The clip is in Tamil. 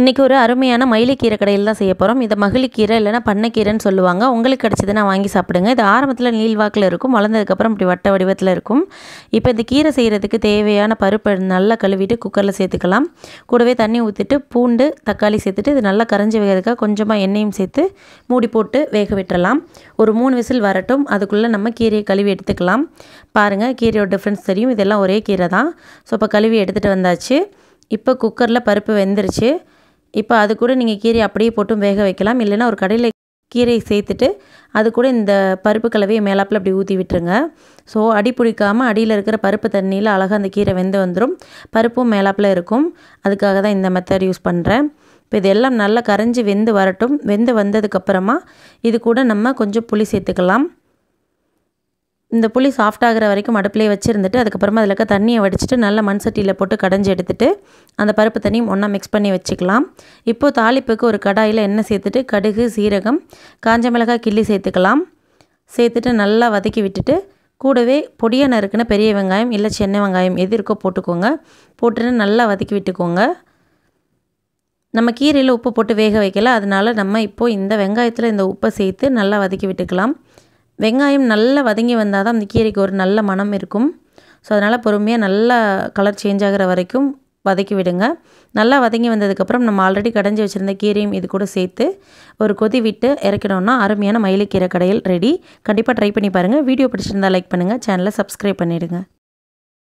இன்றைக்கி ஒரு அருமையான மயிலைக்கீரை கடையில் தான் செய்ய போகிறோம் இதை மகளிக்கீரை இல்லைன்னா பண்ணைக்கீரைன்னு சொல்லுவாங்க உங்களுக்கு கிடச்சிதுன்னா வாங்கி சாப்பிடுங்க இது ஆரம்பத்தில் நீள்வாக்கில் இருக்கும் வளர்ந்ததுக்கப்புறம் இப்படி வட்ட வடிவத்தில் இருக்கும் இப்போ இந்த கீரை செய்கிறதுக்கு தேவையான பருப்பு நல்லா கழுவிட்டு குக்கரில் சேர்த்துக்கலாம் கூடவே தண்ணி ஊற்றிட்டு பூண்டு தக்காளி சேர்த்துட்டு இது நல்லா கரைஞ்சி வைக்கிறதுக்காக கொஞ்சமாக எண்ணெயும் சேர்த்து மூடி போட்டு வேக விட்டுறலாம் ஒரு மூணு விசில் வரட்டும் அதுக்குள்ளே நம்ம கீரையை கழுவி எடுத்துக்கலாம் பாருங்கள் கீரையோட டிஃப்ரென்ஸ் தெரியும் இதெல்லாம் ஒரே கீரை தான் ஸோ இப்போ கழுவி எடுத்துகிட்டு வந்தாச்சு இப்போ குக்கரில் பருப்பு வெந்துருச்சு இப்போ அது கூட நீங்கள் கீரை அப்படியே போட்டும் வேக வைக்கலாம் இல்லைன்னா ஒரு கடையில் கீரை சேர்த்துட்டு அது கூட இந்த பருப்பு கலவையை மேலாப்பில் அப்படி ஊற்றி விட்டுருங்க ஸோ அடி பிடிக்காமல் அடியில் இருக்கிற பருப்பு தண்ணியில் அழகாக அந்த கீரை வெந்து வந்துடும் பருப்பும் மேலாப்பில் இருக்கும் அதுக்காக தான் இந்த மெத்தட் யூஸ் பண்ணுறேன் இப்போ இதெல்லாம் நல்லா கரைஞ்சி வெந்து வரட்டும் வெந்து வந்ததுக்கப்புறமா இது கூட நம்ம கொஞ்சம் புளி சேர்த்துக்கலாம் இந்த புளி சாஃப்ட் ஆகிற வரைக்கும் அடுப்பிலே வச்சுருந்துட்டு அதுக்கப்புறமா அதில் இருக்க தண்ணியை வடிச்சிட்டு நல்ல மண் சட்டியில் போட்டு கடைஞ்சி எடுத்துகிட்டு அந்த பருப்பு தண்ணியும் ஒன்றா மிக்ஸ் பண்ணி வச்சுக்கலாம் இப்போது தாளிப்புக்கு ஒரு கடாயில் எண்ணெய் சேர்த்துட்டு கடுகு சீரகம் காஞ்ச மிளகாய் கிள்ளி சேர்த்துக்கலாம் சேர்த்துட்டு நல்லா வதக்கி விட்டுட்டு கூடவே பொடியாக நறுக்குன்னு பெரிய வெங்காயம் இல்லை சின்ன வெங்காயம் எது இருக்கோ போட்டுக்கோங்க போட்டுட்டு நல்லா வதக்கி விட்டுக்கோங்க நம்ம கீரையில் உப்பு போட்டு வேக வைக்கல அதனால் நம்ம இப்போது இந்த வெங்காயத்தில் இந்த உப்பை சேர்த்து நல்லா வதக்கி விட்டுக்கலாம் வெங்காயம் நல்லா வதங்கி வந்தால் தான் அந்த கீரைக்கு ஒரு நல்ல மனம் இருக்கும் ஸோ அதனால் பொறுமையாக நல்லா கலர் சேஞ்ச் ஆகிற வரைக்கும் வதக்கி விடுங்க நல்லா வதங்கி வந்ததுக்கப்புறம் நம்ம ஆல்ரெடி கடைஞ்சி வச்சுருந்த கீரையும் இது கூட சேர்த்து ஒரு கொதி விட்டு இறக்கணுன்னா அருமையான மயிலைக்கீரை கடையில் ரெடி கண்டிப்பாக ட்ரை பண்ணி பாருங்கள் வீடியோ பிடிச்சிருந்தால் லைக் பண்ணுங்கள் சேனலை சப்ஸ்கிரைப் பண்ணிவிடுங்க